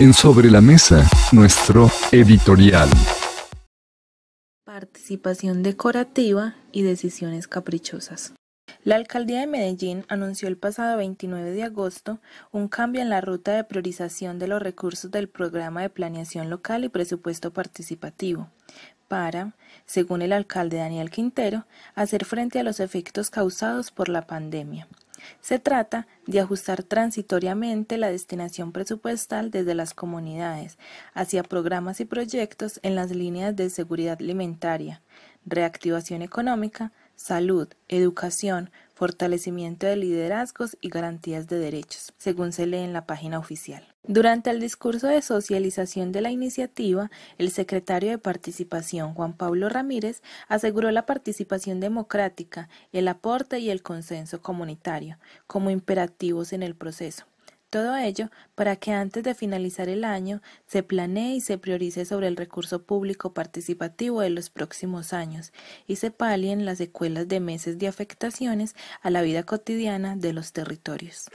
En Sobre la Mesa, nuestro editorial. Participación decorativa y decisiones caprichosas. La alcaldía de Medellín anunció el pasado 29 de agosto un cambio en la ruta de priorización de los recursos del programa de planeación local y presupuesto participativo para, según el alcalde Daniel Quintero, hacer frente a los efectos causados por la pandemia. Se trata de ajustar transitoriamente la destinación presupuestal desde las comunidades hacia programas y proyectos en las líneas de seguridad alimentaria, reactivación económica, salud, educación, fortalecimiento de liderazgos y garantías de derechos, según se lee en la página oficial. Durante el discurso de socialización de la iniciativa, el secretario de Participación, Juan Pablo Ramírez, aseguró la participación democrática, el aporte y el consenso comunitario como imperativos en el proceso todo ello para que antes de finalizar el año se planee y se priorice sobre el recurso público participativo de los próximos años y se palien las secuelas de meses de afectaciones a la vida cotidiana de los territorios.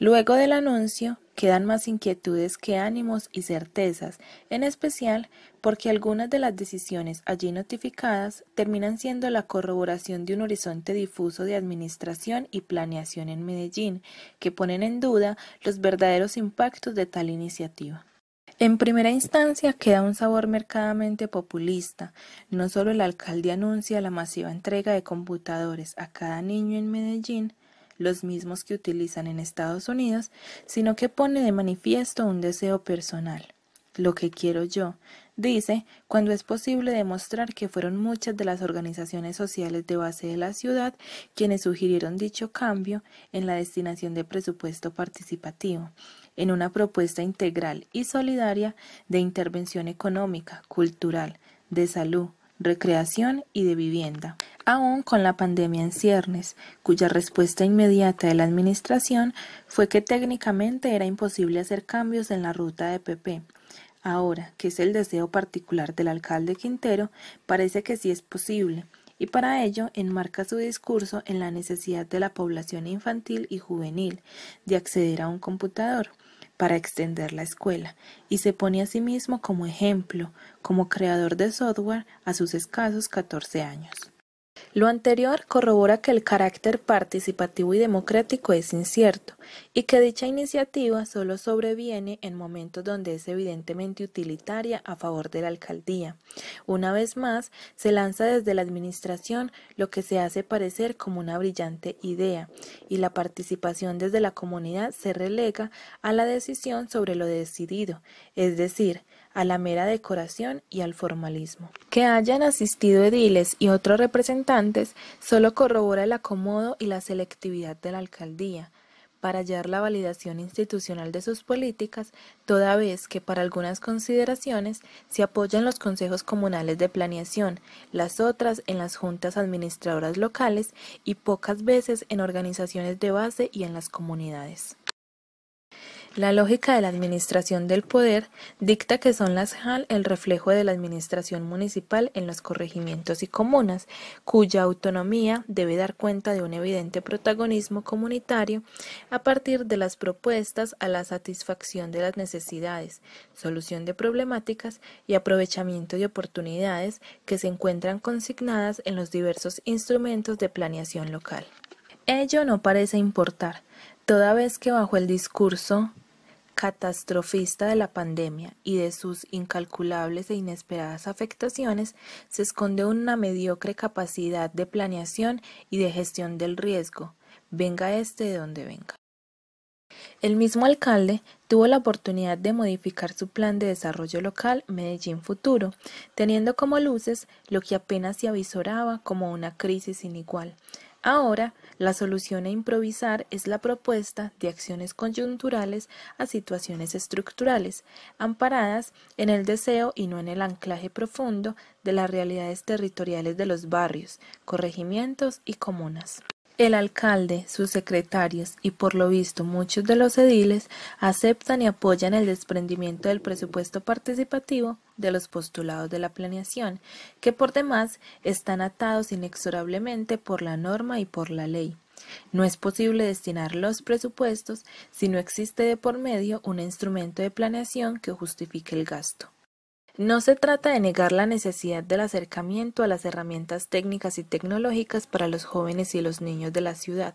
Luego del anuncio, quedan más inquietudes que ánimos y certezas, en especial porque algunas de las decisiones allí notificadas terminan siendo la corroboración de un horizonte difuso de administración y planeación en Medellín, que ponen en duda los verdaderos impactos de tal iniciativa. En primera instancia queda un sabor mercadamente populista. No solo el alcalde anuncia la masiva entrega de computadores a cada niño en Medellín, los mismos que utilizan en Estados Unidos, sino que pone de manifiesto un deseo personal. Lo que quiero yo, dice, cuando es posible demostrar que fueron muchas de las organizaciones sociales de base de la ciudad quienes sugirieron dicho cambio en la destinación de presupuesto participativo, en una propuesta integral y solidaria de intervención económica, cultural, de salud, recreación y de vivienda. Aún con la pandemia en ciernes, cuya respuesta inmediata de la Administración fue que técnicamente era imposible hacer cambios en la ruta de PP. Ahora, que es el deseo particular del alcalde Quintero, parece que sí es posible, y para ello enmarca su discurso en la necesidad de la población infantil y juvenil de acceder a un computador para extender la escuela y se pone a sí mismo como ejemplo como creador de software a sus escasos 14 años. Lo anterior corrobora que el carácter participativo y democrático es incierto, y que dicha iniciativa solo sobreviene en momentos donde es evidentemente utilitaria a favor de la alcaldía. Una vez más, se lanza desde la administración lo que se hace parecer como una brillante idea, y la participación desde la comunidad se relega a la decisión sobre lo decidido, es decir, a la mera decoración y al formalismo. Que hayan asistido ediles y otros representantes solo corrobora el acomodo y la selectividad de la alcaldía para hallar la validación institucional de sus políticas, toda vez que para algunas consideraciones se apoyan los consejos comunales de planeación, las otras en las juntas administradoras locales y pocas veces en organizaciones de base y en las comunidades. La lógica de la administración del poder dicta que son las JAL el reflejo de la administración municipal en los corregimientos y comunas, cuya autonomía debe dar cuenta de un evidente protagonismo comunitario a partir de las propuestas a la satisfacción de las necesidades, solución de problemáticas y aprovechamiento de oportunidades que se encuentran consignadas en los diversos instrumentos de planeación local. Ello no parece importar, toda vez que bajo el discurso catastrofista de la pandemia y de sus incalculables e inesperadas afectaciones, se esconde una mediocre capacidad de planeación y de gestión del riesgo, venga este de donde venga. El mismo alcalde tuvo la oportunidad de modificar su plan de desarrollo local Medellín Futuro, teniendo como luces lo que apenas se avisoraba como una crisis inigual, Ahora, la solución a improvisar es la propuesta de acciones coyunturales a situaciones estructurales, amparadas en el deseo y no en el anclaje profundo de las realidades territoriales de los barrios, corregimientos y comunas. El alcalde, sus secretarios y por lo visto muchos de los ediles aceptan y apoyan el desprendimiento del presupuesto participativo de los postulados de la planeación, que por demás están atados inexorablemente por la norma y por la ley. No es posible destinar los presupuestos si no existe de por medio un instrumento de planeación que justifique el gasto. No se trata de negar la necesidad del acercamiento a las herramientas técnicas y tecnológicas para los jóvenes y los niños de la ciudad,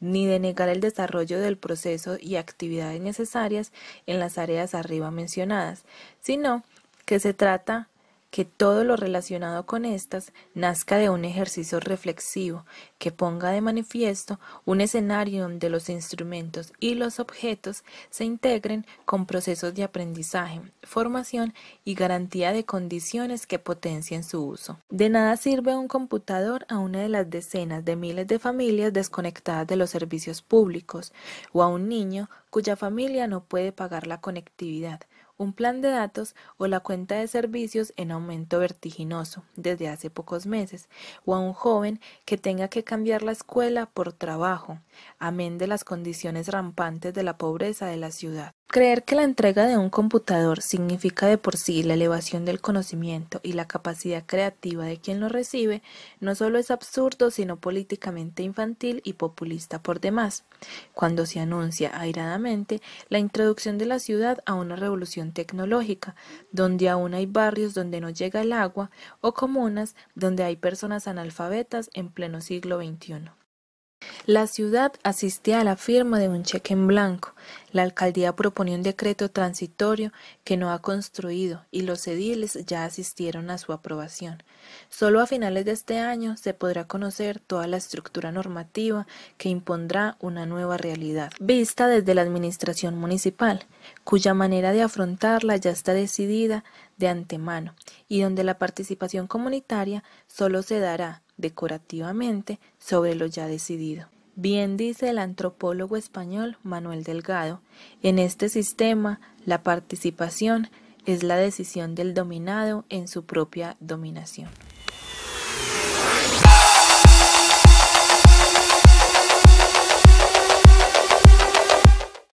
ni de negar el desarrollo del proceso y actividades necesarias en las áreas arriba mencionadas, sino que se trata que todo lo relacionado con estas nazca de un ejercicio reflexivo que ponga de manifiesto un escenario donde los instrumentos y los objetos se integren con procesos de aprendizaje, formación y garantía de condiciones que potencien su uso. De nada sirve un computador a una de las decenas de miles de familias desconectadas de los servicios públicos o a un niño cuya familia no puede pagar la conectividad un plan de datos o la cuenta de servicios en aumento vertiginoso desde hace pocos meses, o a un joven que tenga que cambiar la escuela por trabajo, amén de las condiciones rampantes de la pobreza de la ciudad. Creer que la entrega de un computador significa de por sí la elevación del conocimiento y la capacidad creativa de quien lo recibe no solo es absurdo, sino políticamente infantil y populista por demás, cuando se anuncia airadamente la introducción de la ciudad a una revolución tecnológica, donde aún hay barrios donde no llega el agua o comunas donde hay personas analfabetas en pleno siglo XXI. La ciudad asistía a la firma de un cheque en blanco. La alcaldía proponía un decreto transitorio que no ha construido y los ediles ya asistieron a su aprobación. Solo a finales de este año se podrá conocer toda la estructura normativa que impondrá una nueva realidad, vista desde la administración municipal, cuya manera de afrontarla ya está decidida de antemano y donde la participación comunitaria solo se dará decorativamente sobre lo ya decidido. Bien dice el antropólogo español Manuel Delgado, en este sistema la participación es la decisión del dominado en su propia dominación.